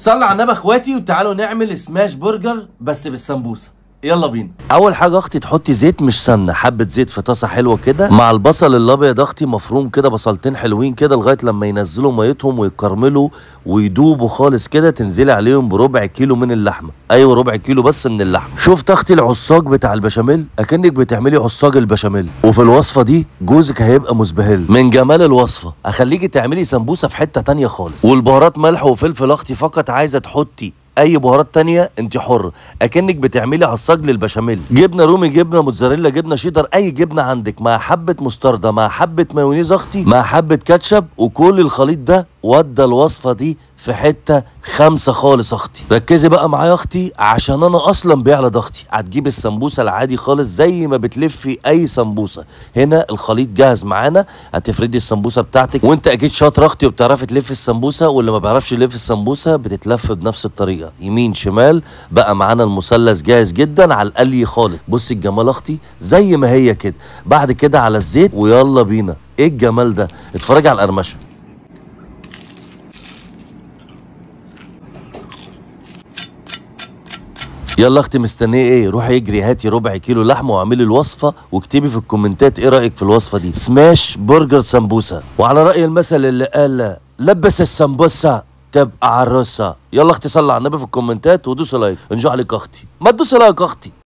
صلى على النبي اخواتي وتعالوا نعمل سماش برجر بس بالسمبوسه يلا بينا اول حاجه اختي تحطي زيت مش سمنه حبه زيت في طاسه حلوه كده مع البصل الابيض اختي مفروم كده بصلتين حلوين كده لغايه لما ينزلوا ميتهم ويكرملوا ويدوبوا خالص كده تنزلي عليهم بربع كيلو من اللحمه ايوه ربع كيلو بس من اللحمه شفت اختي العصاج بتاع البشاميل اكنك بتعملي عصاج البشاميل وفي الوصفه دي جوزك هيبقى مزبهل من جمال الوصفه اخليكي تعملي سمبوسه في حته تانية خالص والبهارات ملح وفلفل اختي فقط عايزه تحطي اي بهارات تانية انت حر اكنك بتعملي عصاج للبشاميل جبنه رومي جبنه موتزاريلا جبنه شيدر اي جبنه عندك مع حبه مستردة مع حبه مايونيز اختي مع حبه كاتشب وكل الخليط ده ودى الوصفة دي في حتة خمسة خالص اختي ركزي بقى معايا اختي عشان انا اصلا بيعلى ضغطي هتجيب السمبوسة العادي خالص زي ما بتلفي اي سمبوسة هنا الخليط جاهز معانا هتفردي السمبوسة بتاعتك وانت اكيد شاطرة اختي وبتعرفي تلفي السمبوسة واللي ما بيعرفش يلف السمبوسة بتتلف بنفس الطريقة يمين شمال بقى معانا المثلث جاهز جدا على القلي خالص بصي الجمال اختي زي ما هي كده بعد كده على الزيت ويلا بينا ايه الجمال ده اتفرجي على القرمشه يلا اختي مستنيه ايه روحي اجري هاتي ربع كيلو لحمه واعملي الوصفه واكتبي في الكومنتات ايه رايك في الوصفه دي سماش برجر سمبوسه وعلى راي المثل اللي قال لبس السمبوسه تبقى عروسه يلا اختي صلي على النبي في الكومنتات ودوسي لايك انجو عليك اختي ما تدوسي لايك اختي